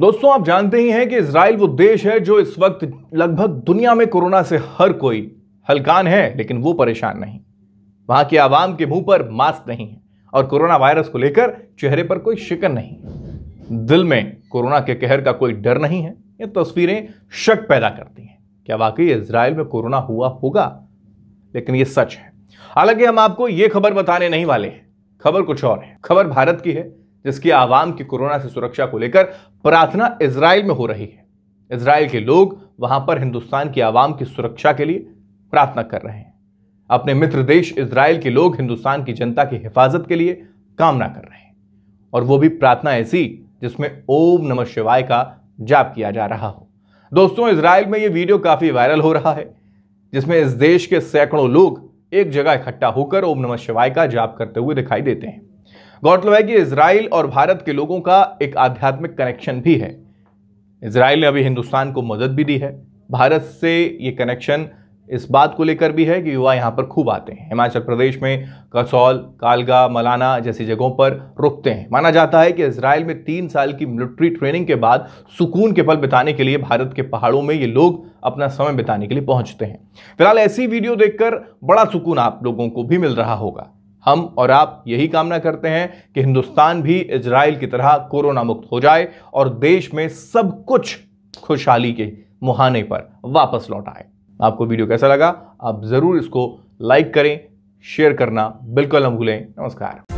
दोस्तों आप जानते ही हैं कि इसराइल वो देश है जो इस वक्त लगभग दुनिया में कोरोना से हर कोई हलकान है लेकिन वो परेशान नहीं वहां की आवाम के मुंह पर मास्क नहीं है और कोरोना वायरस को लेकर चेहरे पर कोई शिकन नहीं दिल में कोरोना के कहर का कोई डर नहीं है ये तस्वीरें शक पैदा करती हैं क्या वाकई इसराइल में कोरोना हुआ होगा लेकिन ये सच है हालांकि हम आपको ये खबर बताने नहीं वाले हैं खबर कुछ और है खबर भारत की है जिसकी आवाम की कोरोना से सुरक्षा को लेकर प्रार्थना इसराइल में हो रही है इसराइल के लोग वहां पर हिंदुस्तान की आवाम की सुरक्षा के लिए प्रार्थना कर रहे हैं अपने मित्र देश इसराइल के लोग हिंदुस्तान की जनता की हिफाजत के लिए कामना कर रहे हैं और वो भी प्रार्थना ऐसी जिसमें ओम नम शिवाय का जाप किया जा रहा हो दोस्तों इसराइल में ये वीडियो काफ़ी वायरल हो रहा है जिसमें इस देश के सैकड़ों लोग एक जगह इकट्ठा होकर ओम नम शिवाय का जाप करते हुए दिखाई देते हैं गौरतलब है कि इसराइल और भारत के लोगों का एक आध्यात्मिक कनेक्शन भी है इसराइल ने अभी हिंदुस्तान को मदद भी दी है भारत से ये कनेक्शन इस बात को लेकर भी है कि युवा यहाँ पर खूब आते हैं हिमाचल प्रदेश में कसौल कालगा मलाना जैसी जगहों पर रुकते हैं माना जाता है कि इसराइल में तीन साल की मिलिट्री ट्रेनिंग के बाद सुकून के पल बिताने के लिए भारत के पहाड़ों में ये लोग अपना समय बिताने के लिए पहुँचते हैं फिलहाल ऐसी वीडियो देखकर बड़ा सुकून आप लोगों को भी मिल रहा होगा हम और आप यही कामना करते हैं कि हिंदुस्तान भी इसराइल की तरह कोरोना मुक्त हो जाए और देश में सब कुछ खुशहाली के मुहाने पर वापस लौट आए आपको वीडियो कैसा लगा आप ज़रूर इसको लाइक करें शेयर करना बिल्कुल न भूलें नमस्कार